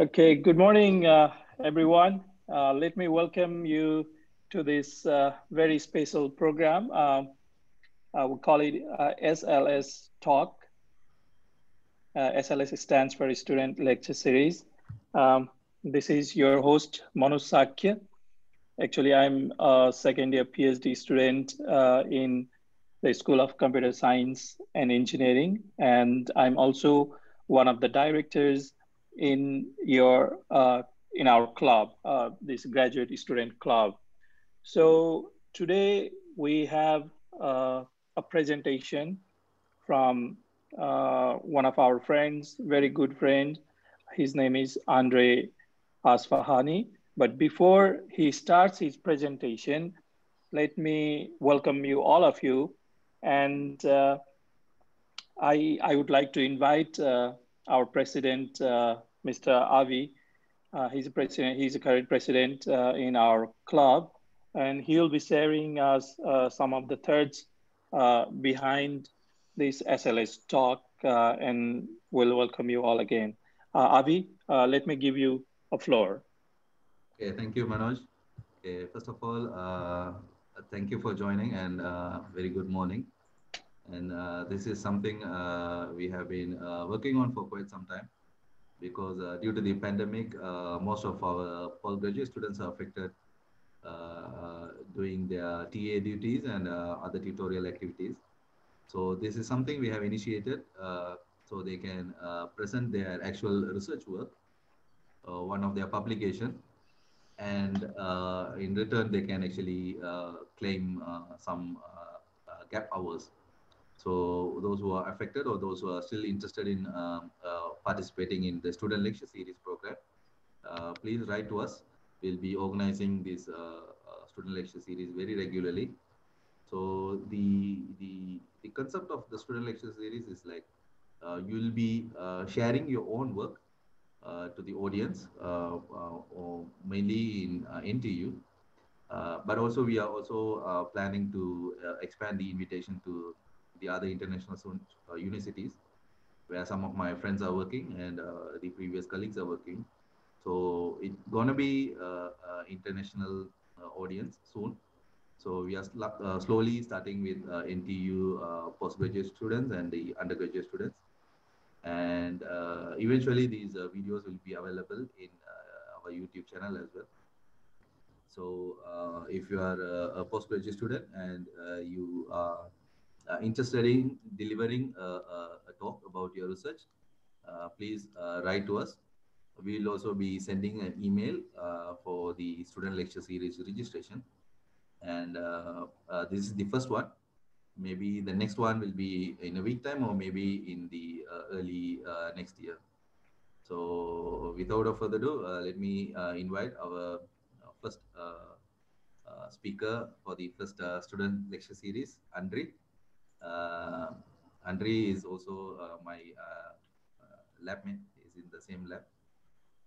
Okay, good morning, uh, everyone. Uh, let me welcome you to this uh, very special program. Um, I uh, will call it SLS uh, Talk. SLS uh, stands for Student Lecture Series. Um, this is your host, Manu Sakya. Actually, I'm a second year PhD student in the School of Computer Science and Engineering, and I'm also one of the directors in your uh, in our club, uh, this graduate student club. So today we have uh, a presentation from uh, one of our friends, very good friend. His name is Andre Asfahani. But before he starts his presentation, let me welcome you, all of you. And uh, I, I would like to invite uh, our president, uh, Mr. Avi. Uh, he's a president. He's a current president uh, in our club, and he'll be sharing us uh, some of the threads uh, behind this SLS talk. Uh, and we'll welcome you all again. Uh, Avi, let me give you a floor. Okay, thank you, Manoj. Okay, first of all, thank you for joining, and very good morning. And this is something we have been working on for quite some time because uh, due to the pandemic, uh, most of our postgraduate students are affected uh, doing their TA duties and other tutorial activities. So this is something we have initiated so they can present their actual research work, one of their publication, and uh, in return they can actually uh, claim uh, some gap hours so those who are affected or those who are still interested in um, uh, participating in the Student Lecture Series program, uh, please write to us. We'll be organizing this uh, uh Student Lecture Series very regularly. So the, the, the concept of the Student Lecture Series is like uh, you'll be uh, sharing your own work to the audience, or mainly in NTU. but also we are also planning to expand the invitation to the other international uh, universities where some of my friends are working and uh, the previous colleagues are working. So it's gonna be uh, uh international uh, audience soon. So we are sl uh, slowly starting with NTU postgraduate students and the undergraduate students. And eventually these videos will be available in our YouTube channel as well. So if you are a postgraduate student and you are uh, interested in delivering uh, uh, a talk about your research, please write to us. We will also be sending an email for the student lecture series registration. And this is the first one. Maybe the next one will be in a week time or maybe in the early next year. So without further ado, uh, let me uh, invite our first uh, speaker for the first student lecture series, Andre. Uh, um, Andre is also uh, my uh, uh, lab mate, He's in the same lab,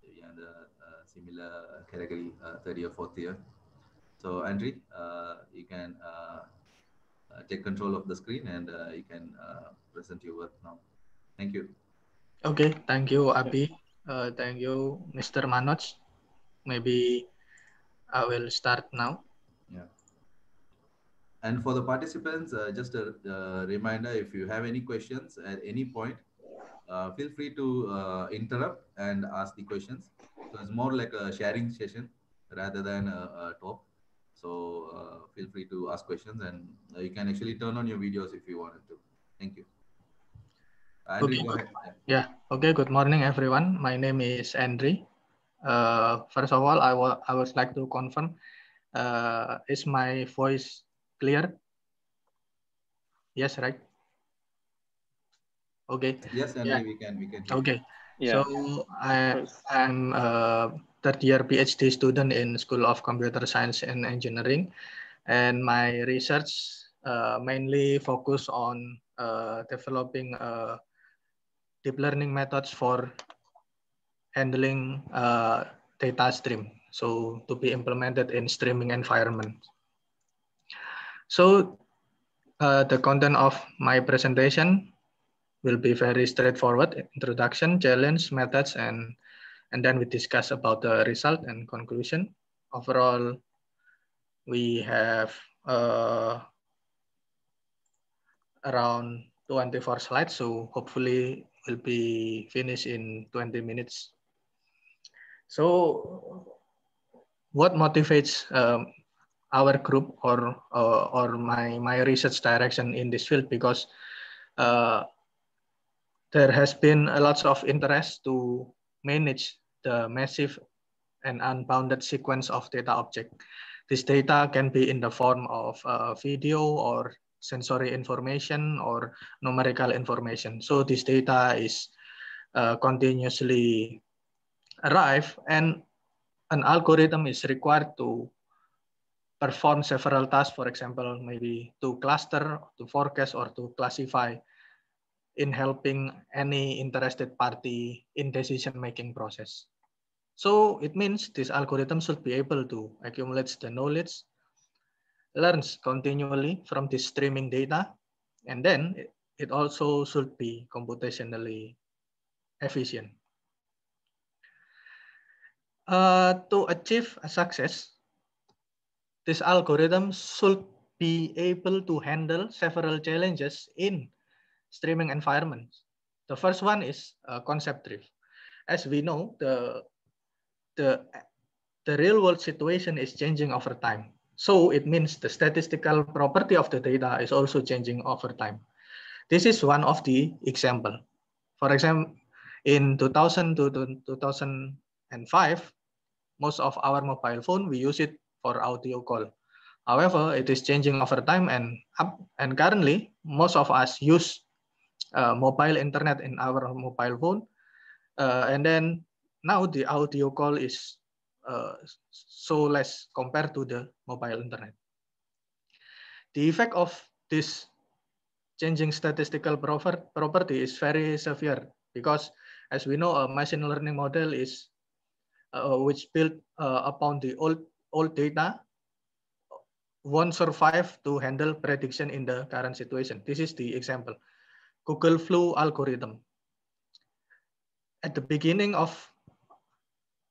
yeah, the uh, similar category, third year, fourth year. So Andre, you can take control of the screen and you can present your work now. Thank you. Okay, thank you, Abhi. thank you, Mr. Manoj. Maybe I will start now. And for the participants, uh, just a uh, reminder, if you have any questions at any point, uh, feel free to uh, interrupt and ask the questions. So it's more like a sharing session rather than a, a talk. So uh, feel free to ask questions and uh, you can actually turn on your videos if you wanted to. Thank you. Andrew, okay. yeah. Okay. Good morning, everyone. My name is Andri. first of all, I, I would like to confirm, is my voice Clear? Yes, right? Okay. Yes, and yeah. we can we can. Okay. Yeah. So I, am a third year PhD student in School of Computer Science and Engineering, and my research uh, mainly focus on uh, developing uh, deep learning methods for handling uh, data stream. So to be implemented in streaming environment. So uh, the content of my presentation will be very straightforward, introduction, challenge, methods, and, and then we discuss about the result and conclusion. Overall, we have uh, around 24 slides, so hopefully will be finished in 20 minutes. So what motivates um, our group or uh, or my my research direction in this field because uh, there has been a lot of interest to manage the massive and unbounded sequence of data object. This data can be in the form of uh, video or sensory information or numerical information. So this data is uh, continuously arrive and an algorithm is required to perform several tasks, for example, maybe to cluster, to forecast, or to classify in helping any interested party in decision-making process. So it means this algorithm should be able to accumulate the knowledge, learns continually from this streaming data, and then it also should be computationally efficient. Uh, to achieve a success, this algorithm should be able to handle several challenges in streaming environments. The first one is uh, concept drift. As we know, the, the, the real world situation is changing over time. So it means the statistical property of the data is also changing over time. This is one of the example. For example, in 2000 to 2005, most of our mobile phone, we use it for audio call. However, it is changing over time and up and currently most of us use uh, mobile internet in our mobile phone. Uh, and then now the audio call is uh, so less compared to the mobile internet. The effect of this changing statistical property is very severe because as we know, a machine learning model is uh, which built uh, upon the old all data won't survive to handle prediction in the current situation. This is the example. Google flu algorithm. At the beginning of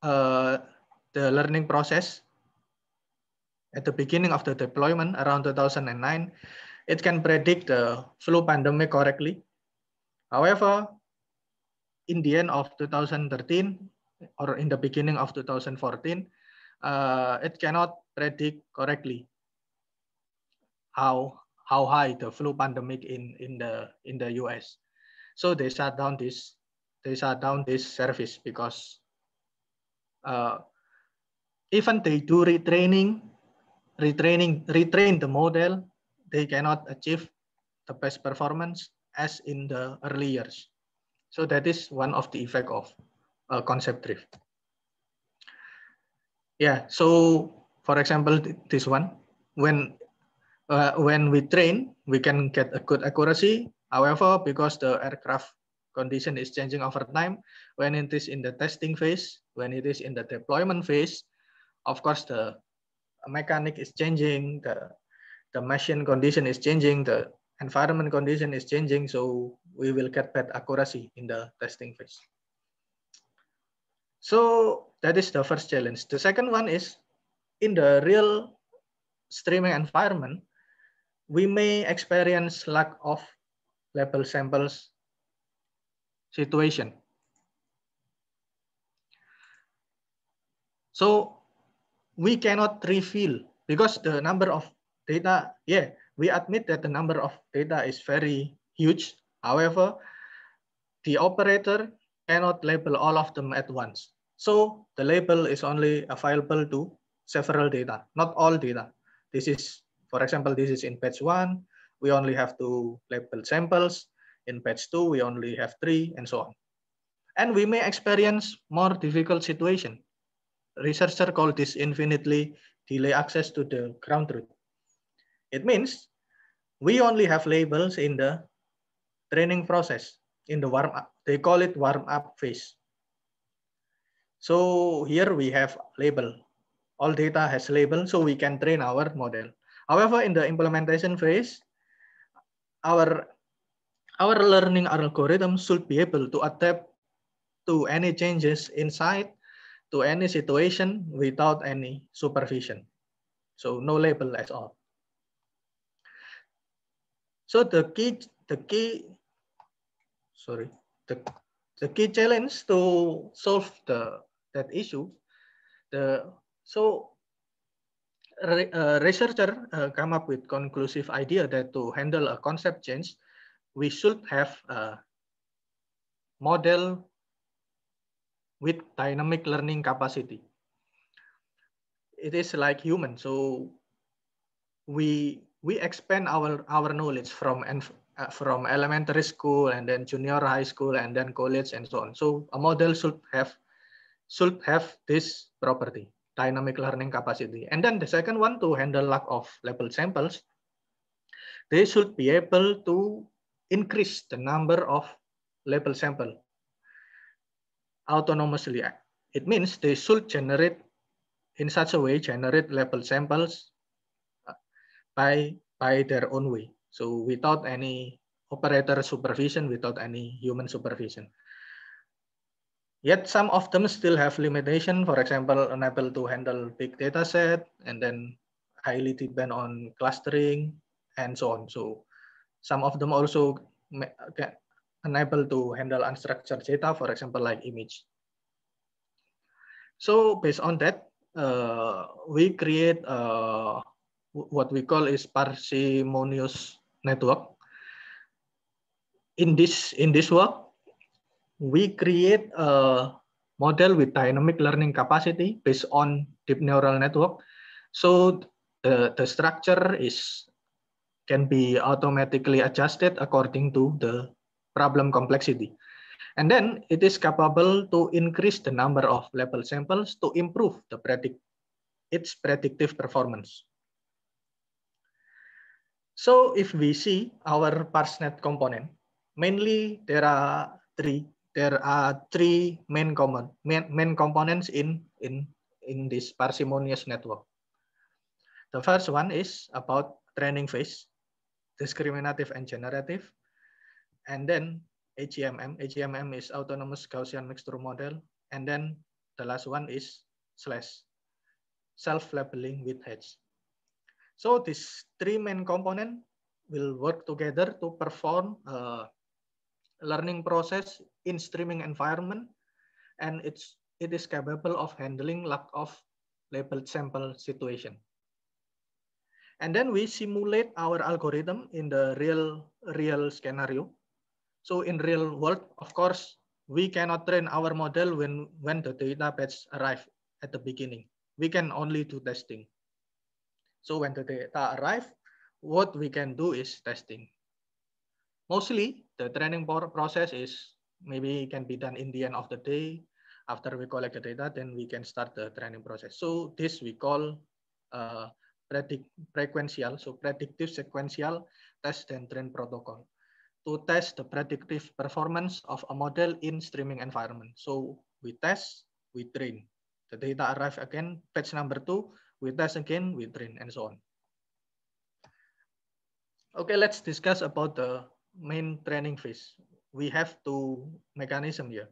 uh, the learning process, at the beginning of the deployment around 2009, it can predict the flu pandemic correctly. However, in the end of 2013 or in the beginning of 2014, uh, it cannot predict correctly how how high the flu pandemic in in the in the US. So they shut down this they shut down this service because uh, even they do retraining, retraining, retrain the model, they cannot achieve the best performance as in the early years. So that is one of the effect of uh, concept drift. Yeah. So for example, this one, when uh, when we train, we can get a good accuracy. However, because the aircraft condition is changing over time, when it is in the testing phase, when it is in the deployment phase, of course the mechanic is changing, the, the machine condition is changing, the environment condition is changing, so we will get bad accuracy in the testing phase. So that is the first challenge. The second one is in the real streaming environment, we may experience lack of label samples situation. So we cannot reveal because the number of data, yeah, we admit that the number of data is very huge. However, the operator cannot label all of them at once. So the label is only available to several data, not all data. This is, for example, this is in batch one, we only have two label samples. In batch two, we only have three and so on. And we may experience more difficult situation. Researcher call this infinitely delay access to the ground truth. It means we only have labels in the training process in the warm up. They call it warm up phase. So here we have label. All data has label, so we can train our model. However, in the implementation phase, our, our learning algorithm should be able to adapt to any changes inside to any situation without any supervision. So no label at all. So the key, the key, sorry, the, the key challenge to solve the that issue. The so re, uh, researcher uh, come up with conclusive idea that to handle a concept change, we should have a model with dynamic learning capacity. It is like human, so we we expand our our knowledge from and uh, from elementary school and then junior high school and then college and so on. So a model should have should have this property, dynamic learning capacity. And then the second one to handle lack of label samples, they should be able to increase the number of label sample autonomously. It means they should generate in such a way, generate label samples uh, by, by their own way. So without any operator supervision, without any human supervision. Yet some of them still have limitation, for example, unable to handle big data set and then highly depend on clustering and so on. So some of them also unable to handle unstructured data, for example, like image. So based on that, uh, we create uh, what we call is parsimonious network. In this in this work, we create a model with dynamic learning capacity based on deep neural network. So the, the structure is can be automatically adjusted according to the problem complexity. And then it is capable to increase the number of label samples to improve the predict, its predictive performance. So if we see our ParseNet component, mainly there are three there are three main common main, main components in in in this parsimonious network. The first one is about training phase, discriminative and generative, and then HEMM. HEMM is autonomous Gaussian mixture model, and then the last one is slash self-labeling with hedge. So these three main components will work together to perform a learning process in streaming environment, and it's, it is capable of handling lack of labeled sample situation. And then we simulate our algorithm in the real, real scenario. So in real world, of course, we cannot train our model when, when the data batch arrive at the beginning. We can only do testing. So when the data arrive, what we can do is testing. Mostly the training process is Maybe it can be done in the end of the day. After we collect the data, then we can start the training process. So this we call uh, predict frequential, so predictive sequential test and train protocol to test the predictive performance of a model in streaming environment. So we test, we train. The data arrive again, batch number two, we test again, we train, and so on. Okay, let's discuss about the main training phase we have two mechanism here.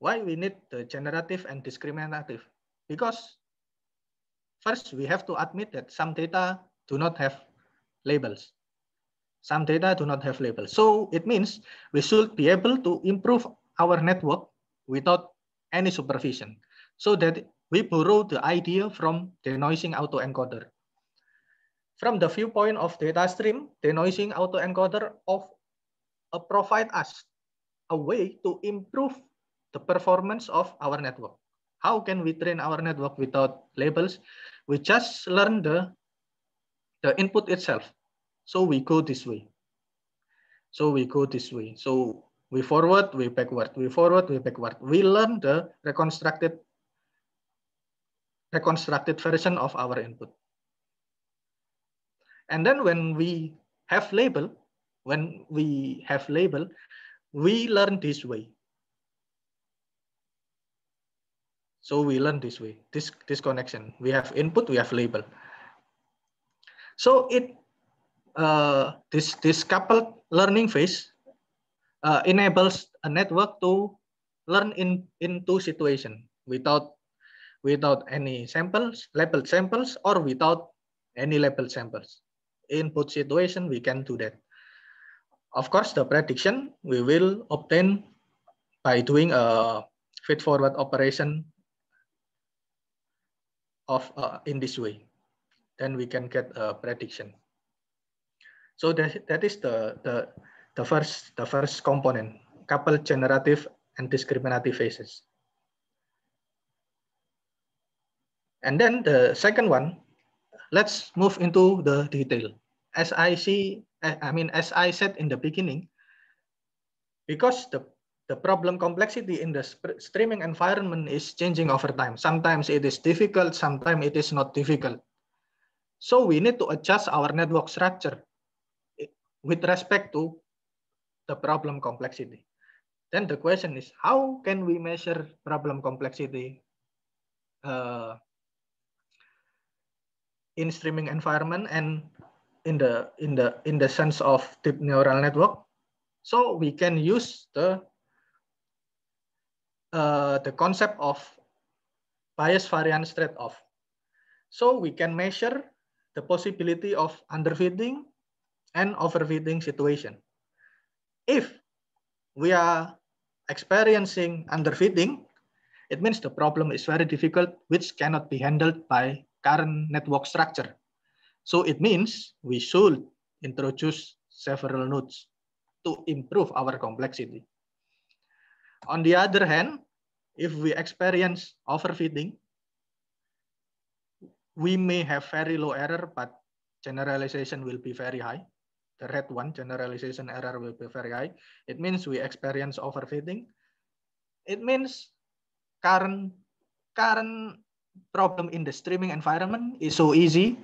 Why we need the generative and discriminative? Because first we have to admit that some data do not have labels. Some data do not have labels. So it means we should be able to improve our network without any supervision so that we borrow the idea from denoising autoencoder. From the viewpoint of data stream, denoising autoencoder of provide us a way to improve the performance of our network. How can we train our network without labels? We just learn the, the input itself. So we go this way. So we go this way. So we forward, we backward, we forward, we backward. We learn the reconstructed reconstructed version of our input. And then when we have label, when we have label, we learn this way. So we learn this way, this, this connection. We have input, we have label. So it uh, this, this coupled learning phase uh, enables a network to learn in, in two situations without, without any samples, labeled samples, or without any labeled samples. Input situation, we can do that. Of course, the prediction we will obtain by doing a feed forward operation of uh, in this way. Then we can get a prediction. So that, that is the, the, the, first, the first component, couple generative and discriminative phases. And then the second one, let's move into the detail. As I see I mean, as I said in the beginning, because the the problem complexity in the streaming environment is changing over time. Sometimes it is difficult, sometimes it is not difficult. So we need to adjust our network structure eh, with respect to the problem complexity. Then the question is, how can we measure problem complexity uh, in streaming environment and in the in the in the sense of deep neural network. So we can use the uh, the concept of bias variance trade-off. So we can measure the possibility of underfitting and overfitting situation. If we are experiencing underfitting, it means the problem is very difficult, which cannot be handled by current network structure. So it means we should introduce several nodes to improve our complexity. On the other hand, if we experience overfitting, we may have very low error, but generalization will be very high. The red one, generalization error will be very high. It means we experience overfitting. It means current, current problem in the streaming environment is so easy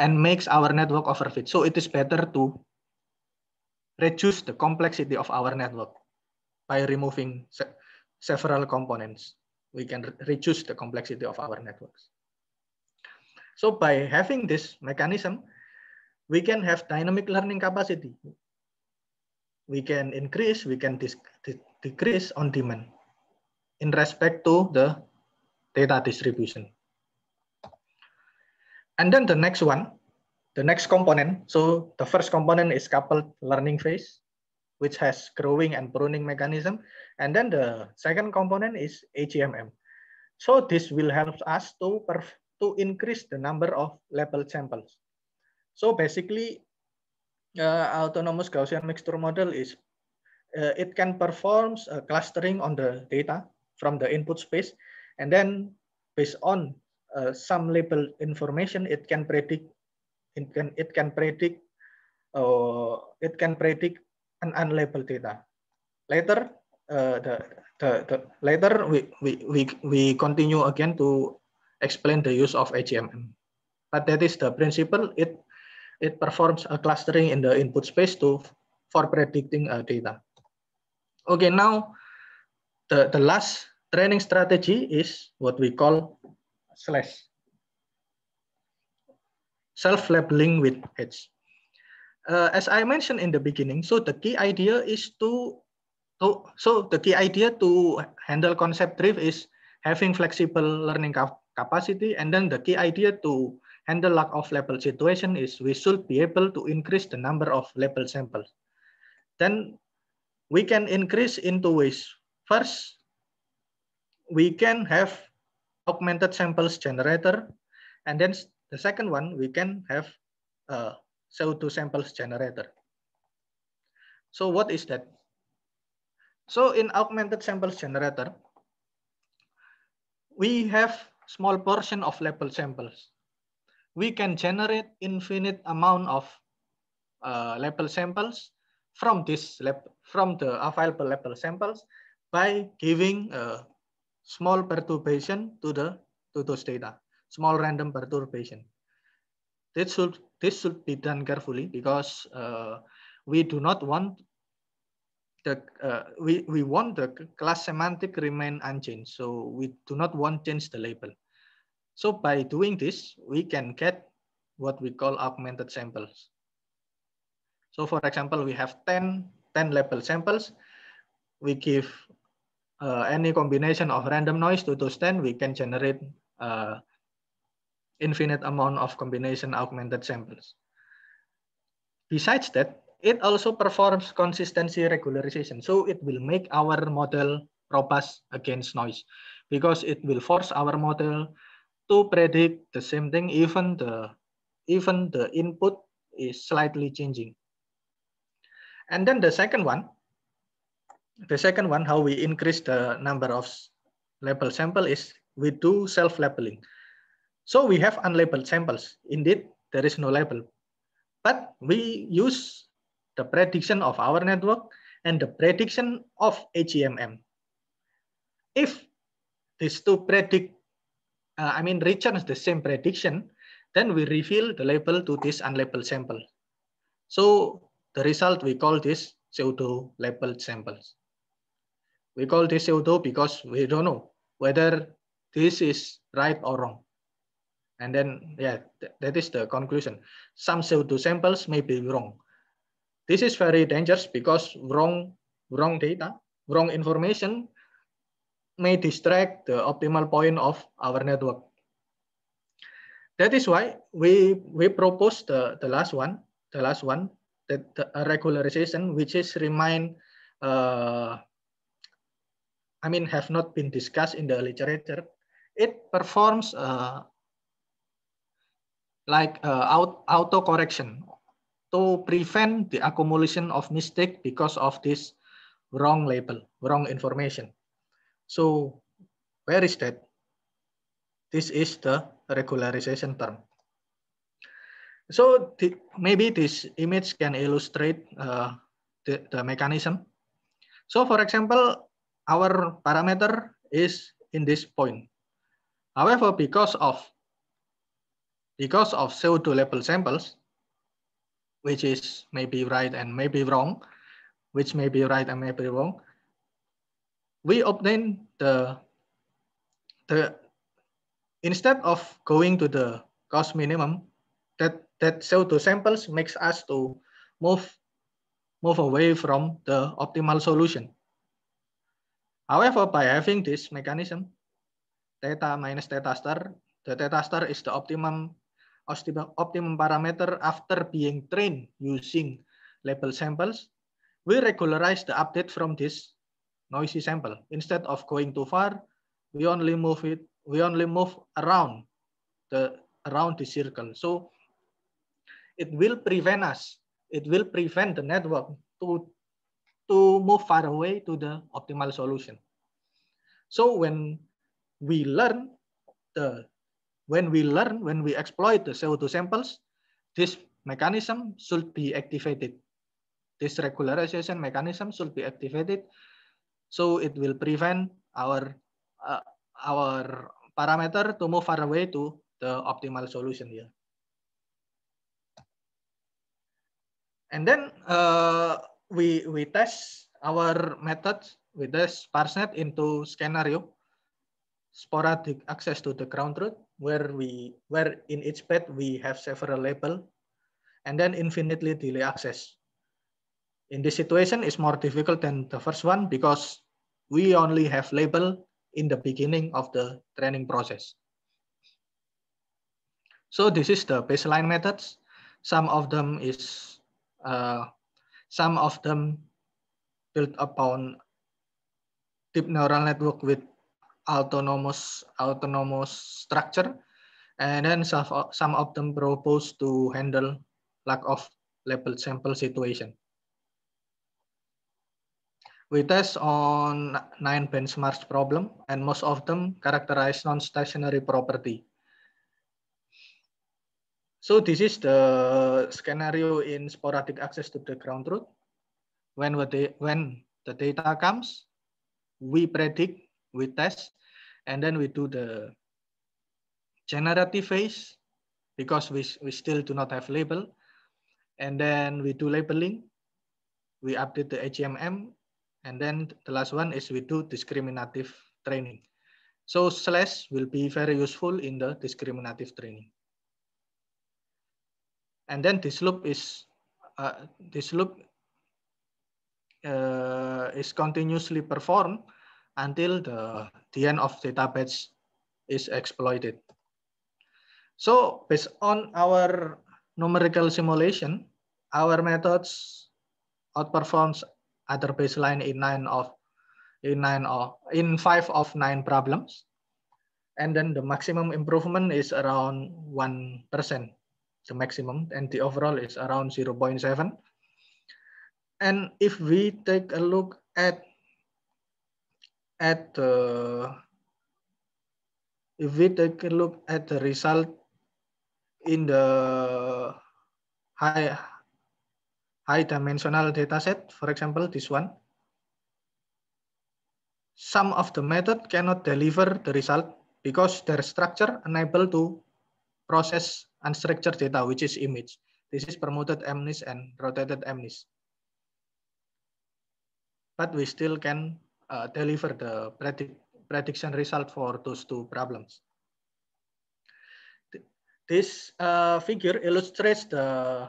and makes our network overfit. So it is better to reduce the complexity of our network by removing se several components. We can re reduce the complexity of our networks. So by having this mechanism, we can have dynamic learning capacity. We can increase, we can decrease on demand in respect to the data distribution. And then the next one, the next component. So the first component is coupled learning phase, which has growing and pruning mechanism. And then the second component is HMM. So this will help us to, to increase the number of label samples. So basically, uh, autonomous Gaussian mixture model is uh, it can perform clustering on the data from the input space and then based on uh, some label information, it can predict it can it can predict uh, it can predict an unlabeled data. Later, uh, the, the, the later we, we we we continue again to explain the use of AGMM. But that is the principle. It it performs a clustering in the input space to for predicting uh, data. Okay, now the the last training strategy is what we call slash self-labeling with H. Uh, as I mentioned in the beginning, so the key idea is to, to so the key idea to handle concept drift is having flexible learning capacity, and then the key idea to handle lack of label situation is we should be able to increase the number of label samples. Then we can increase in two ways. First, we can have augmented samples generator. And then the second one, we can have a CO2 samples generator. So what is that? So in augmented samples generator, we have small portion of label samples. We can generate infinite amount of uh, label samples from this lab, from the available label samples by giving a uh, small perturbation to the to those data, small random perturbation. This should this should be done carefully because uh, we do not want the uh, we we want the class semantic remain unchanged. So we do not want change the label. So by doing this, we can get what we call augmented samples. So for example, we have 10, 10 label samples. We give uh, any combination of random noise to to 10, we can generate uh, infinite amount of combination augmented samples. Besides that, it also performs consistency regularization. So it will make our model robust against noise because it will force our model to predict the same thing even the even the input is slightly changing. And then the second one the second one, how we increase the number of labeled sample is we do self-labeling. So we have unlabeled samples. Indeed, there is no label. But we use the prediction of our network and the prediction of HEMM. If these two predict, uh, I mean, returns the same prediction, then we reveal the label to this unlabeled sample. So the result, we call this pseudo labeled samples. We call this pseudo because we don't know whether this is right or wrong. And then, yeah, th that is the conclusion. Some pseudo samples may be wrong. This is very dangerous because wrong, wrong data, wrong information may distract the optimal point of our network. That is why we, we propose the, the last one, the last one, that the regularization, which is remind uh, I mean, have not been discussed in the literature, it performs uh, like uh, auto correction to prevent the accumulation of mistake because of this wrong label, wrong information. So where is that? This is the regularization term. So maybe this image can illustrate uh, the, the mechanism. So for example, our parameter is in this point. However, because of because of CO2 level samples, which is maybe right and maybe wrong, which may be right and may be wrong, we obtain the, the instead of going to the cost minimum, that, that CO2 samples makes us to move, move away from the optimal solution. However, by having this mechanism, theta minus theta star, the theta star is the optimum optimum parameter after being trained using label samples, we regularize the update from this noisy sample. Instead of going too far, we only move it, we only move around the around the circle. So it will prevent us, it will prevent the network to to move far away to the optimal solution. So when we learn the when we learn when we exploit the CO2 samples, this mechanism should be activated. This regularization mechanism should be activated, so it will prevent our uh, our parameter to move far away to the optimal solution here. And then uh, we we test our methods with this sparsenet into scenario sporadic access to the ground truth where we where in each path we have several label and then infinitely delay access in this situation is more difficult than the first one because we only have label in the beginning of the training process so this is the baseline methods some of them is uh, Some of them built upon deep neural network with autonomous autonomous structure, and then some of them propose to handle lack of labeled sample situation. We test on nine benchmarks problem, and most of them characterize non-stationary property. So this is the uh, scenario in sporadic access to the ground truth. When, the, when the data comes, we predict, we test, and then we do the generative phase because we, we still do not have label. And then we do labeling, we update the HMM, and then the last one is we do discriminative training. So slash will be very useful in the discriminative training and then this loop is uh, this loop uh, is continuously performed until the, the end of data batch is exploited. So based on our numerical simulation, our methods outperforms other baseline in nine of in nine or in five of nine problems. And then the maximum improvement is around one percent the maximum, and the overall is around 0 0.7. And if we take a look at at the uh, if we take a look at the result in the high high dimensional data set, for example, this one, some of the method cannot deliver the result because their structure unable to process unstructured data, which is image. This is permuted MNIST and rotated MNIST. But we still can uh, deliver the prediction result for those two problems. this uh, figure illustrates the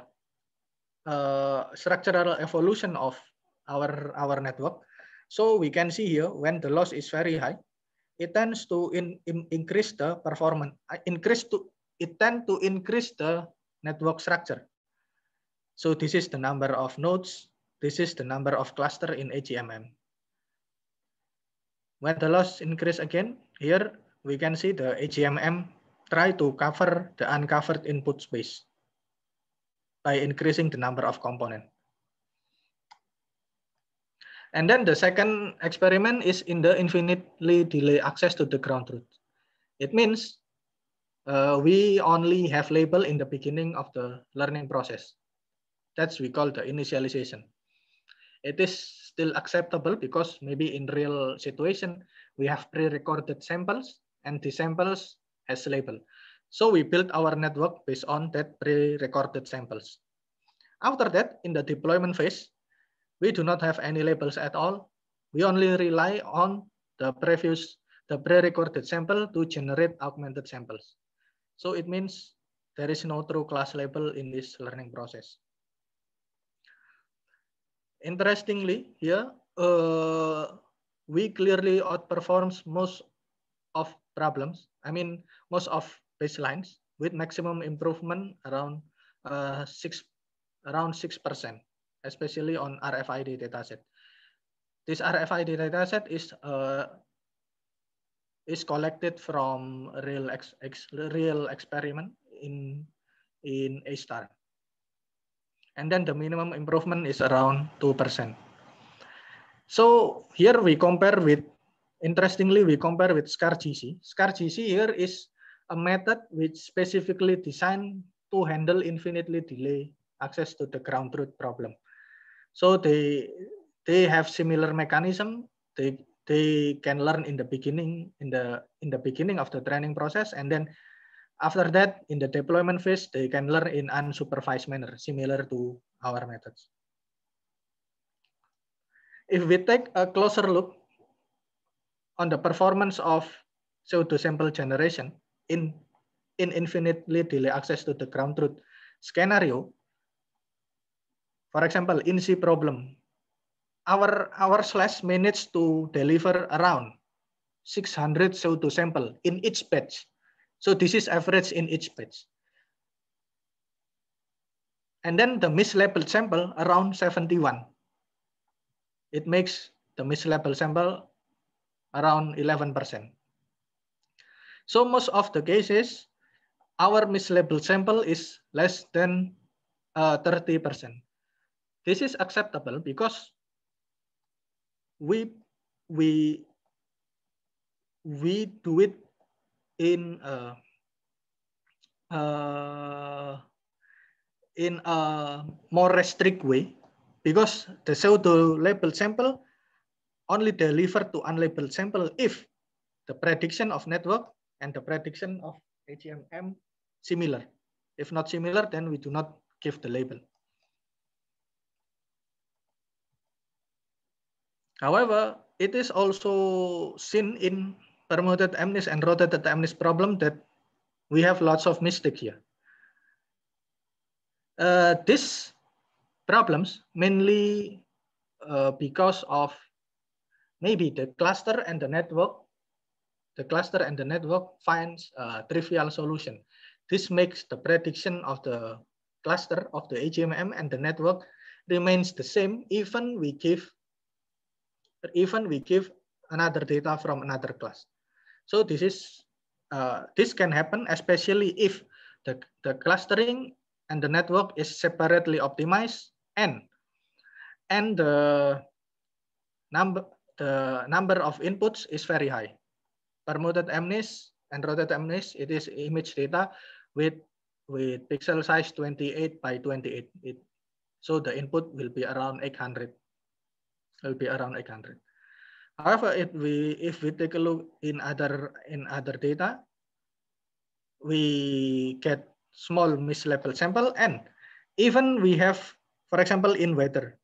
uh, structural evolution of our, our network. So we can see here when the loss is very high, it tends to in, in, increase the performance, uh, increase to it tend to increase the network structure. So this is the number of nodes. This is the number of cluster in HMM. When the loss increase again, here we can see the HMM try to cover the uncovered input space by increasing the number of component. And then the second experiment is in the infinitely delay access to the ground truth. It means uh, we only have label in the beginning of the learning process. That's we call the initialization. It is still acceptable because maybe in real situation, we have pre-recorded samples and the samples has label. So we built our network based on that pre-recorded samples. After that, in the deployment phase, we do not have any labels at all. We only rely on the previous, the pre-recorded sample to generate augmented samples. So it means there is no true class label in this learning process. Interestingly, here uh, we clearly outperforms most of problems. I mean, most of baselines with maximum improvement around uh, six around six percent, especially on RFID dataset. This RFID dataset is uh, is collected from real ex, ex, real experiment in in A star. And then the minimum improvement is around 2%. So here we compare with, interestingly, we compare with SCAR-GC. SCAR-GC here is a method which specifically designed to handle infinitely delay access to the ground truth problem. So they, they have similar mechanism. They they can learn in the beginning in the in the beginning of the training process and then after that in the deployment phase they can learn in unsupervised manner similar to our methods if we take a closer look on the performance of CO2 sample generation in in infinitely delay access to the ground truth scenario for example in C problem our our slash managed to deliver around 600 pseudo sample in each batch. So this is average in each batch. And then the mislabeled sample around 71. It makes the mislabeled sample around 11%. So most of the cases, our mislabeled sample is less than uh, 30%. This is acceptable because we we we do it in a, uh, uh, in a more restrict way because the pseudo label sample only deliver to unlabeled sample if the prediction of network and the prediction of HMM similar. If not similar, then we do not give the label. However, it is also seen in permuted amnis and rotated amnis problem that we have lots of mistake here. Uh, these problems mainly uh, because of maybe the cluster and the network, the cluster and the network finds a trivial solution. This makes the prediction of the cluster of the HMM and the network remains the same even we give even we give another data from another class. So this is uh, this can happen especially if the, the clustering and the network is separately optimized and and the number the number of inputs is very high. Permuted MNIST and rotated MNIST it is image data with with pixel size 28 by 28. It, so the input will be around 800 will be around 800. However, if we if we take a look in other in other data, we get small mislabeled sample and even we have, for example, in weather,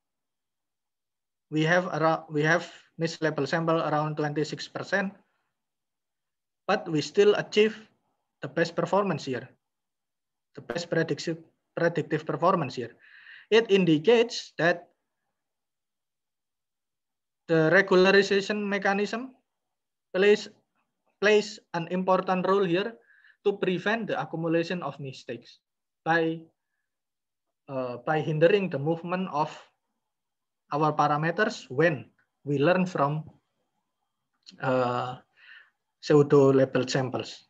we have around we have mislabeled sample around 26%, but we still achieve the best performance here, the best predictive predictive performance here. It indicates that the regularization mechanism plays plays an important role here to prevent the accumulation of mistakes by uh, by hindering the movement of our parameters when we learn from uh, pseudo labeled samples.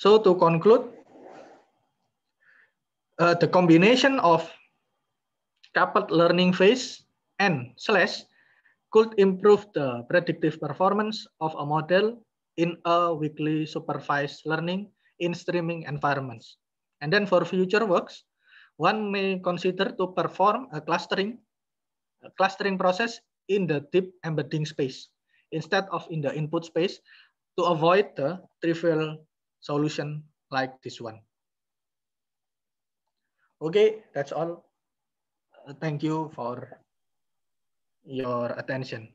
So to conclude, uh, the combination of coupled learning phase and slash could improve the predictive performance of a model in a weekly supervised learning in streaming environments. And then for future works, one may consider to perform a clustering, a clustering process in the deep embedding space instead of in the input space to avoid the trivial solution like this one. Okay, that's all. Uh, thank you for your attention.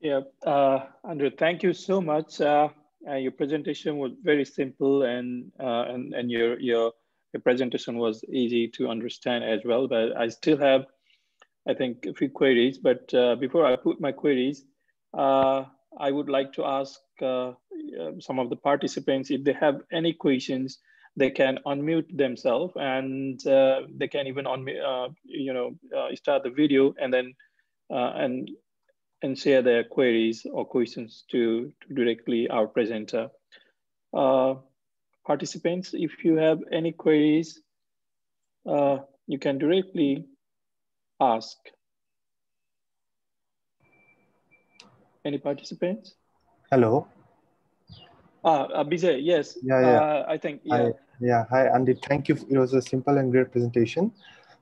Yeah, uh, Andrew, thank you so much. Uh, uh your presentation was very simple and uh, and, and your, your, your presentation was easy to understand as well, but I still have, I think, a few queries. But uh, before I put my queries, I would like to ask some of the participants if they have any questions they can unmute themselves and uh, they can even unmute, uh, you know, uh, start the video and then uh, and and share their queries or questions to, to directly our presenter. Uh, participants, if you have any queries, uh, you can directly ask. Any participants? Hello. Ah, uh, Abhijay, yes. Yeah, yeah. Uh, I think, yeah. Hi. Yeah, hi Andy, thank you. It was a simple and great presentation.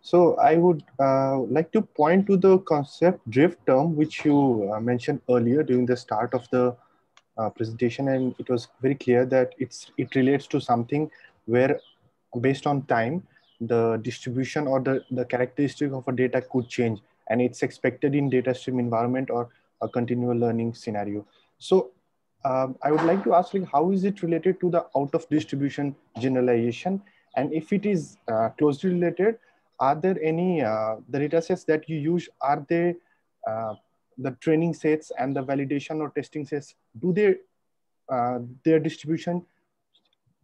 So I would uh, like to point to the concept drift term, which you uh, mentioned earlier during the start of the uh, presentation. And it was very clear that it's it relates to something where based on time, the distribution or the, the characteristic of a data could change and it's expected in data stream environment or a continual learning scenario. So um, I would like to ask like, how is it related to the out of distribution generalization? And if it is uh, closely related, are there any uh, the data sets that you use are they uh, the training sets and the validation or testing sets do they uh, their distribution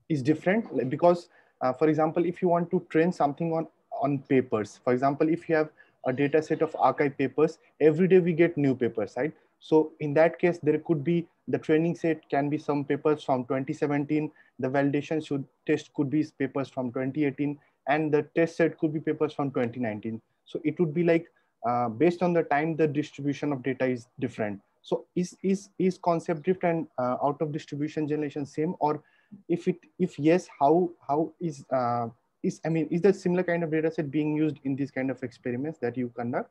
is different because uh, for example if you want to train something on on papers for example if you have a data set of archive papers every day we get new papers right so in that case there could be the training set can be some papers from 2017 the validation should test could be papers from 2018 and the test set could be papers from 2019. So it would be like uh, based on the time, the distribution of data is different. So is is is concept drift and uh, out of distribution generation same, or if it if yes, how how is uh, is I mean is the similar kind of data set being used in these kind of experiments that you conduct?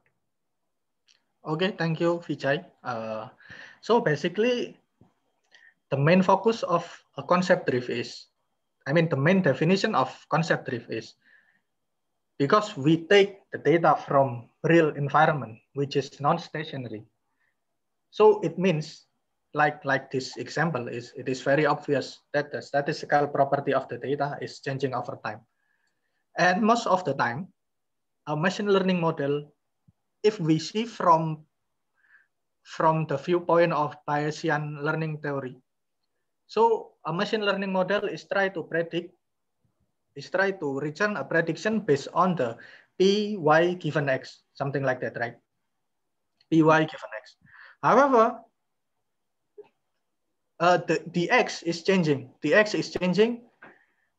Okay, thank you, Vichai. Uh, so basically, the main focus of a concept drift is, I mean, the main definition of concept drift is because we take the data from real environment, which is non-stationary. So it means like, like this example is, it is very obvious that the statistical property of the data is changing over time. And most of the time, a machine learning model, if we see from, from the viewpoint of Bayesian learning theory, so a machine learning model is try to predict is try to return a prediction based on the p y given x, something like that, right? p y hmm. given x. However, uh, the, the x is changing. The x is changing.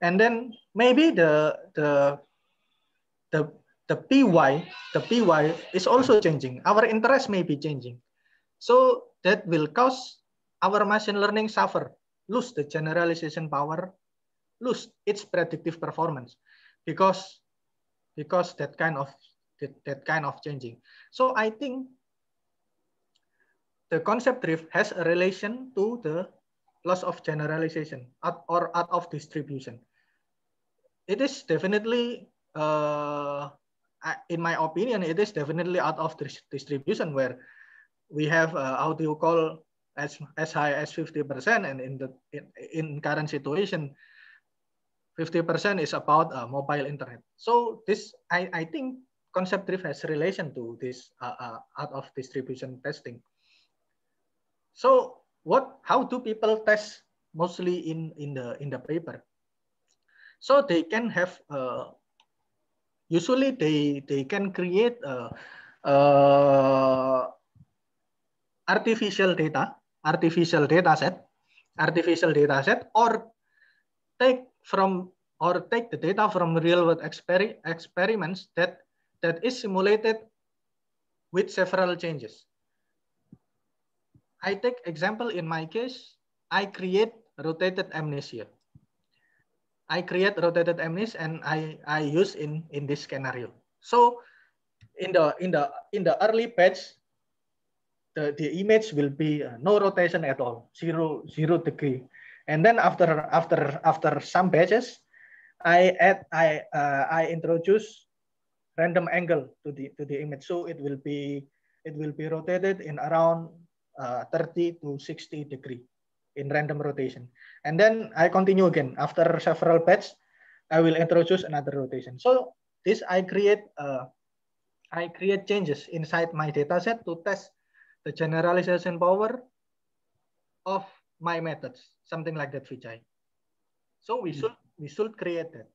And then maybe the, the, the, the py, the py is also changing. Our interest may be changing. So that will cause our machine learning suffer, lose the generalization power lose its predictive performance because because that kind of that, that kind of changing. So I think the concept drift has a relation to the loss of generalization or out of distribution. It is definitely, uh, in my opinion, it is definitely out of distribution where we have uh, audio call as, as high as 50% and in the in, in current situation, 50% is about uh, mobile internet. So this, I, I think concept drift has relation to this uh, out uh, of distribution testing. So what, how do people test mostly in, in, the, in the paper? So they can have, uh, usually they, they can create uh, artificial data, artificial data set, artificial data set, or take from or take the data from real world exper experiments that, that is simulated with several changes. I take example in my case, I create rotated amnesia. I create rotated amnesia and I, I use in, in this scenario. So in the, in the, in the early patch, the, the image will be uh, no rotation at all, zero, zero degree. And then after after after some batches, I add I uh, I introduce random angle to the to the image, so it will be it will be rotated in around uh, 30 to 60 degree in random rotation. And then I continue again after several batches. I will introduce another rotation. So this I create uh, I create changes inside my dataset to test the generalization power of my methods. something like that, Vijay. So we hmm. should we should create that,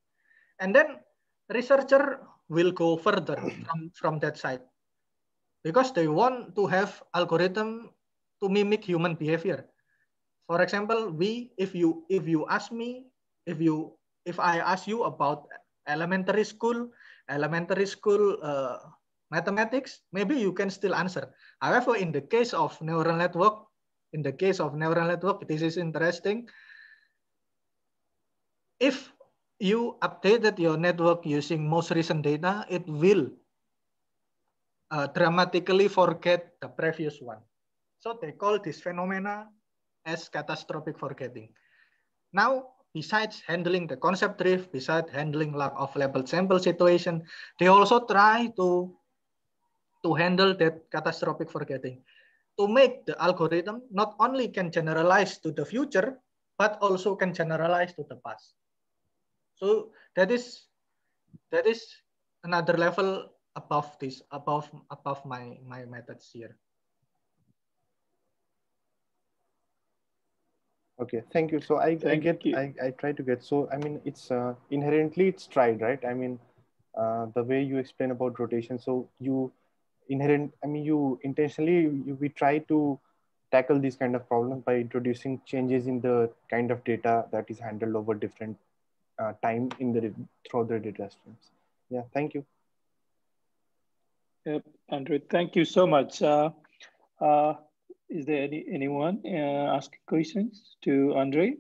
and then researcher will go further from from that side because they want to have algorithm to mimic human behavior. For example, we if you if you ask me if you if I ask you about elementary school elementary school uh, mathematics, maybe you can still answer. However, in the case of neural network, in the case of neural network, this is interesting. If you updated your network using most recent data, it will uh, dramatically forget the previous one. So they call this phenomena as catastrophic forgetting. Now, besides handling the concept drift, besides handling lack of labeled sample situation, they also try to, to handle that catastrophic forgetting to make the algorithm not only can generalize to the future, but also can generalize to the past. So that is that is another level above this, above above my, my methods here. okay thank you so i, I get I, I try to get so i mean it's uh, inherently it's tried right i mean uh, the way you explain about rotation so you inherent i mean you intentionally you, we try to tackle these kind of problems by introducing changes in the kind of data that is handled over different uh, time in the throughout the data streams yeah thank you yep andrew thank you so much uh, uh, is there any, anyone uh, asking questions to andre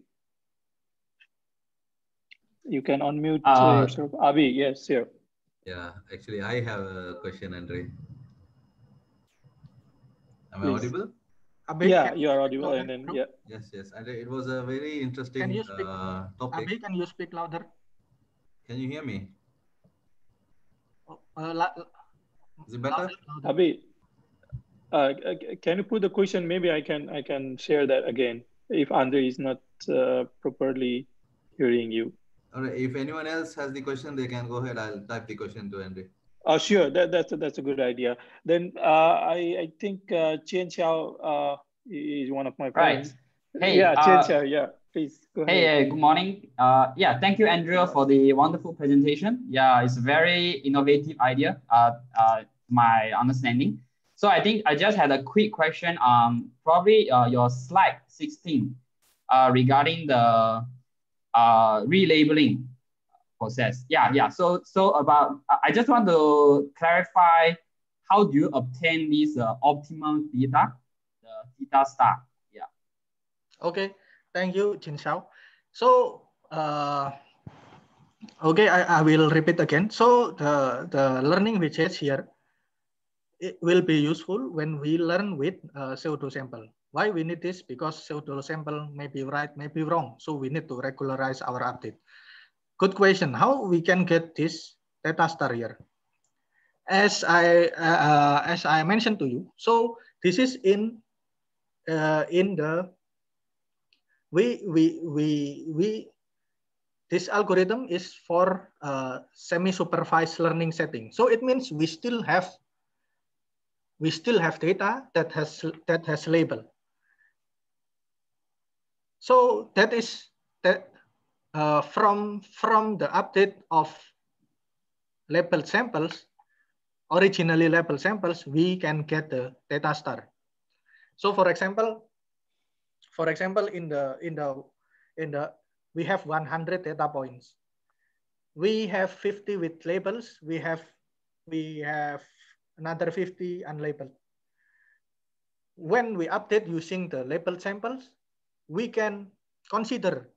you can unmute uh, uh, yourself abhi yes here yeah actually i have a question andre Am I audible? Abhay, yeah, you are audible. And then, yeah. Yes, yes. And it was a very interesting can you speak, uh, topic. Abhay, can you speak louder? Can you hear me? Uh, Is it better? Abhi, uh, uh can you put the question? Maybe I can I can share that again if Andre is not uh, properly hearing you. All right. If anyone else has the question, they can go ahead. I'll type the question to Andre. Uh, sure, that, that's, a, that's a good idea. Then uh, I, I think uh, Chen Xiao uh, is one of my friends. Right. Hey, yeah, Chen uh, Xiao, yeah, please. Go hey, ahead. Uh, good morning. Uh, yeah, thank you, Andrea, for the wonderful presentation. Yeah, it's a very innovative idea, uh, uh, my understanding. So I think I just had a quick question. Um, probably uh, your slide 16 uh, regarding the uh, relabeling process. Yeah, yeah. So, so about, I just want to clarify how do you obtain this uh, optimum theta, the theta star? Yeah. Okay, thank you, Jin Xiao. So, uh, okay, I, I will repeat again. So the, the learning is here, it will be useful when we learn with uh, CO2 sample. Why we need this? Because CO2 sample may be right, may be wrong. So we need to regularize our update. Good question. How we can get this data star here? As I uh, as I mentioned to you, so this is in uh, in the we we we we this algorithm is for uh, semi-supervised learning setting. So it means we still have we still have data that has that has label. So that is that uh, from, from the update of label samples, originally label samples, we can get the data star. So for example, for example, in the, in the, in the, we have 100 data points. We have 50 with labels. We have, we have another 50 unlabeled. When we update using the labeled samples, we can consider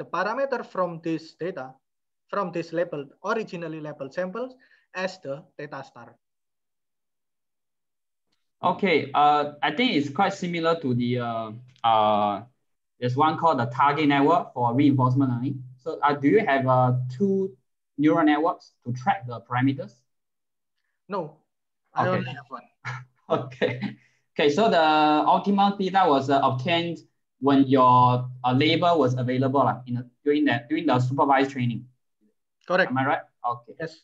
the parameter from this data, from this labeled, originally labeled samples as the data star. Okay, uh, I think it's quite similar to the, uh, uh, there's one called the target network for reinforcement learning. So uh, do you have uh, two neural networks to track the parameters? No, I okay. only have one. okay. Okay, so the optimal theta was uh, obtained when your uh, labor was available uh, in a, during that during the supervised training. Correct. Am I right? Okay. Yes.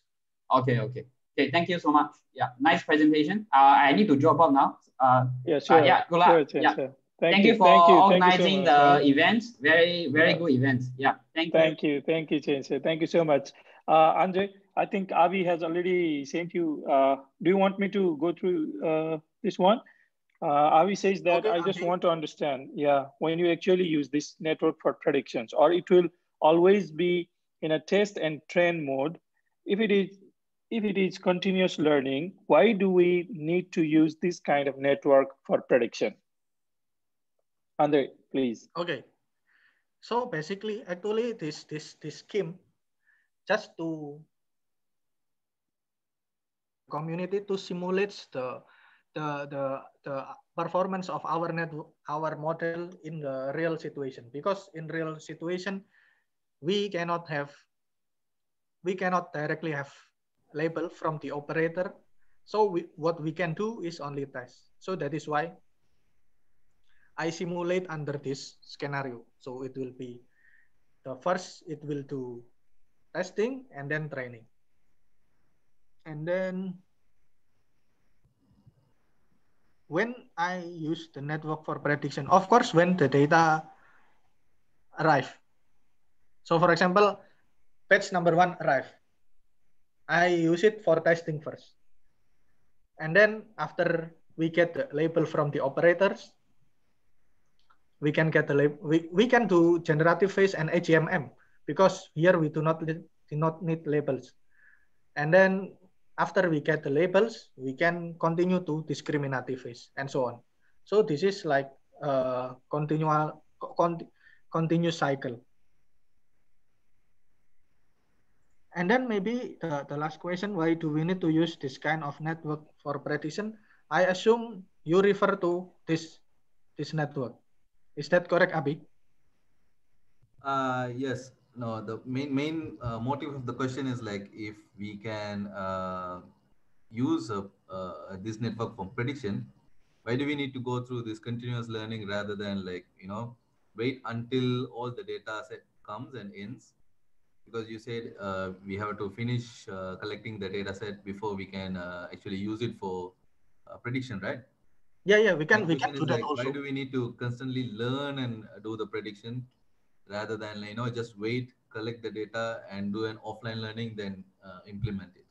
Okay. Okay. Okay. Thank you so much. Yeah. Nice presentation. Uh, I need to drop off now. Uh, yeah. Uh, sure. Uh, yeah. Good luck. Sure, sure, yeah. Sure. Thank, thank you, you for thank you, organizing you so the events. Very, very yeah. good events. Yeah. Thank, thank you. Thank you. Thank you, Thank you so much. Uh, Andre, I think Avi has already sent you. Uh, do you want me to go through uh, this one? Uh, Avi says that okay, I just want to understand, yeah, when you actually use this network for predictions, or it will always be in a test and train mode. If it is if it is continuous learning, why do we need to use this kind of network for prediction? Andre, please. Okay. So basically, actually, this this this scheme just to community to simulate the the the the performance of our net our model in the real situation because in real situation we cannot have we cannot directly have label from the operator so we, what we can do is only test so that is why i simulate under this scenario so it will be the first it will do testing and then training and then when I use the network for prediction, of course, when the data arrive. So for example, patch number one arrive. I use it for testing first. And then after we get the label from the operators, we can get the label, we, we can do generative phase and AGMM because here we do not, do not need labels. And then after we get the labels, we can continue to discriminativist and so on. So this is like a uh, continual, con- continuous cycle. And then maybe the, the last question, why do we need to use this kind of network for prediction? I assume you refer to this this network. Is that correct, Abi? Uh, yes no the main main uh, motive of the question is like if we can uh, use a, uh, this network for prediction why do we need to go through this continuous learning rather than like you know wait until all the data set comes and ends because you said uh, we have to finish uh, collecting the data set before we can uh, actually use it for prediction right yeah yeah we can we can do that like, also why do we need to constantly learn and do the prediction rather than you know just wait, collect the data, and do an offline learning, then uh, implement it.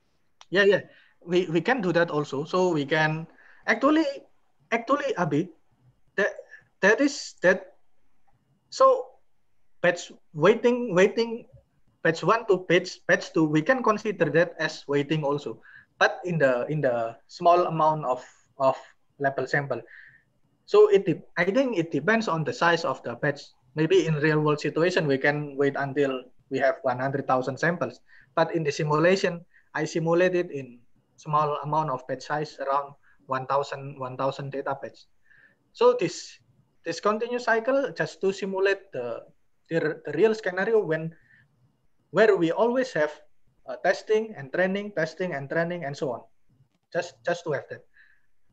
Yeah, yeah, we we can do that also. So we can actually actually Abhi, that that is that. So batch waiting waiting batch one to batch batch two we can consider that as waiting also but in the in the small amount of of level sample so it i think it depends on the size of the batch maybe in real world situation we can wait until we have 100,000 samples. But in the simulation, I simulated in small amount of batch size around 1,000 1,000 data batch. So this this continuous cycle just to simulate the, the, the real scenario when where we always have uh, testing and training, testing and training, and so on. Just just to have that.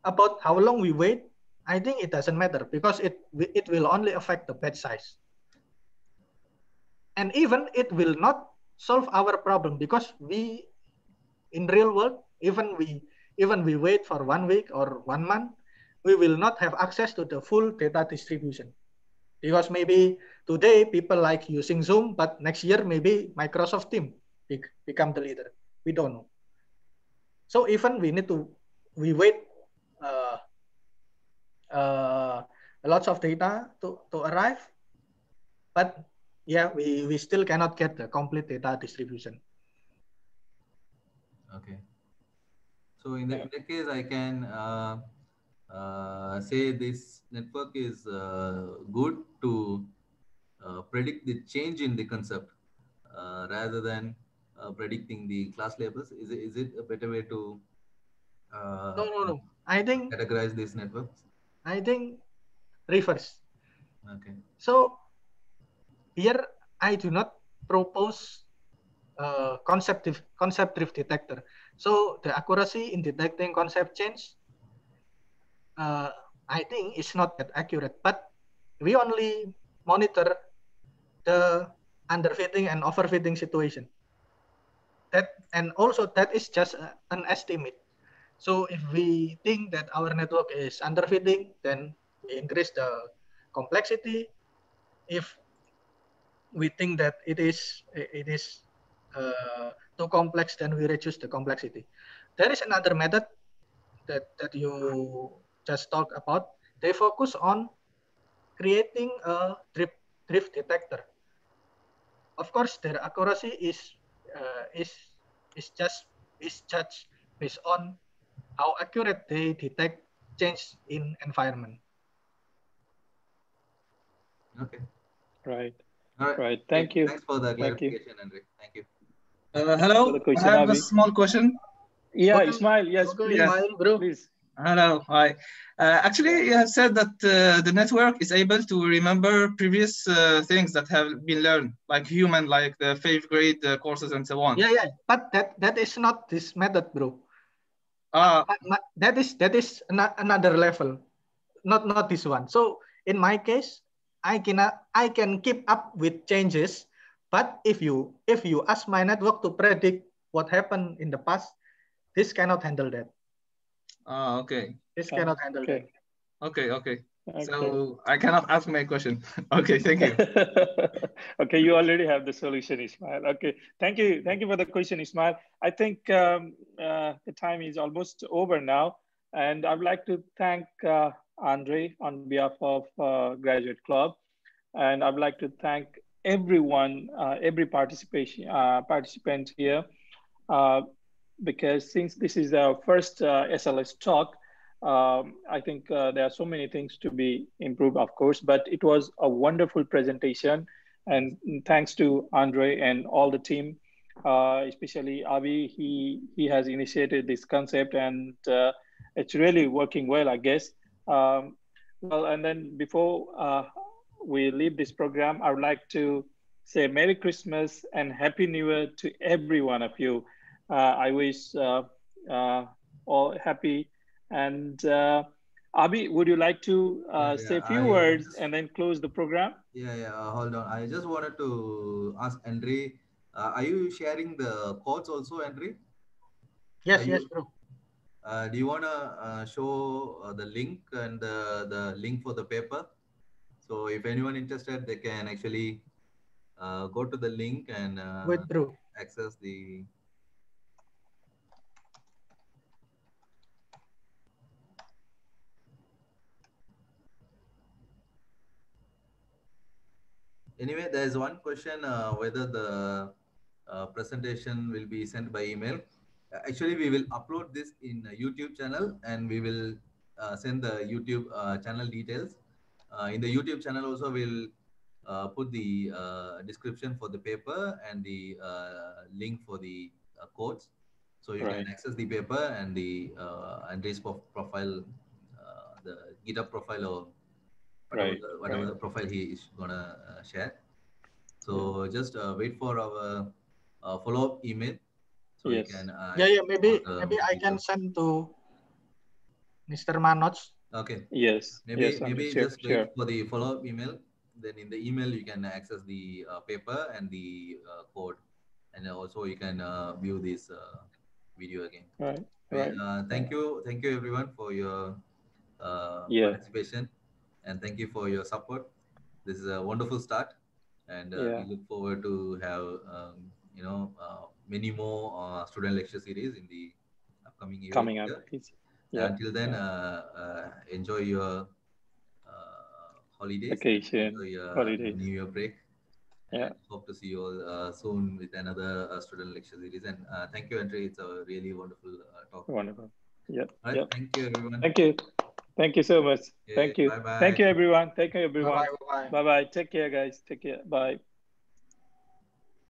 About how long we wait, I think it doesn't matter because it it will only affect the batch size. And even it will not solve our problem because we in real world even we even we wait for one week or one month we will not have access to the full data distribution because maybe today people like using zoom but next year maybe microsoft team become the leader we don't know so even we need to we wait uh, lots of data to, to arrive. But yeah, we, we still cannot get the complete data distribution. Okay. So in that, in that case, I can uh, uh, say this network is uh, good to uh, predict the change in the concept uh, rather than predicting the class labels. Is it, is it a better way to no, no, no. I think categorize these networks? I think reverse. Okay. So here I do not propose a concept concept drift detector. So the accuracy in detecting concept change, uh, I think is not that accurate. But we only monitor the underfitting and overfitting situation. That and also that is just a, an estimate. So if we think that our network is underfitting, then we increase the complexity. If we think that it is it is uh, too complex, then we reduce the complexity. There is another method that that you just talked about. They focus on creating a drift drift detector. Of course, their accuracy is uh, is is just is judged based on how accurate they detect change in environment. Okay. Right. Right. right. Thank, you. Thanks for the clarification, Andre. Thank you. Uh, hello. Question, I have Abhi. a small question. Yeah, okay. Ismail. Yes, please. Ismail, bro. please. Hello. Hi. Uh, actually, you have said that uh, the network is able to remember previous uh, things that have been learned, like human, like the fifth grade uh, courses and so on. Yeah, yeah. But that that is not this method, bro uh, that is that is another level not not this one so in my case i cannot i can keep up with changes but if you if you ask my network to predict what happened in the past this cannot handle that uh, okay this cannot handle okay. that okay okay so I cannot ask my question. okay, thank you. okay, you already have the solution, Ismail. Okay, thank you. Thank you for the question, Ismail. I think um, uh, the time is almost over now. And I'd like to thank uh, Andre on behalf of uh, Graduate Club. And I'd like to thank everyone, uh, every participation uh, participant here, uh, because since this is our first SLS talk, um, I think uh, there are so many things to be improved, of course, but it was a wonderful presentation. And thanks to Andre and all the team, uh, especially Avi, he, he has initiated this concept and uh, it's really working well, I guess. Um, well, and then before uh, we leave this program, I would like to say Merry Christmas and Happy New Year to every one of you. Uh, I wish uh, all happy and uh, Abhi, would you like to uh, yeah, say a few I, words and then close the program? Yeah, yeah. Uh, hold on. I just wanted to ask Andre. Uh, are you sharing the codes also, Andre? Yes, are yes, you, bro. Uh, do you want to uh, show uh, the link and the, the link for the paper? So if anyone interested, they can actually go to the link and access the anyway, there is one question uh, whether the uh, presentation will be sent by email. Uh, actually, we will upload this in uh, YouTube channel and we will uh, send the YouTube uh, channel details. in the YouTube channel also, we'll put the description for the paper and the link for the codes. So you right. can access the paper and the uh, and raise profile, the GitHub profile or whatever, right. the, whatever right. the profile he is gonna uh, share. So just uh, wait for our uh, follow-up email. So yes. Can, uh, yeah, yeah. Maybe uh, maybe I can send to Mr. Manoj. Okay. Yes. Maybe yes, maybe sure, just wait sure. for the follow-up email. Then in the email you can access the uh, paper and the code, and also you can view this video again. All right. All right. thank you, thank you everyone for your yeah. participation and thank you for your support. This is a wonderful start, and uh, yeah. we look forward to have um, you know uh, many more uh, student lecture series in the upcoming year. Coming up, yeah. Until then, yeah. Uh, uh, enjoy your uh, holidays. Vacation, enjoy your holidays. New Year break. Yeah. hope to see you all soon with another student lecture series. And thank you, Andre. It's a really wonderful talk. Wonderful. Yeah. Right, yeah. Thank you, everyone. Thank you. Thank you so much. Okay, Thank you. Bye -bye. Thank you, everyone. Thank you, everyone. Bye bye. Take care, guys. Take care. Bye.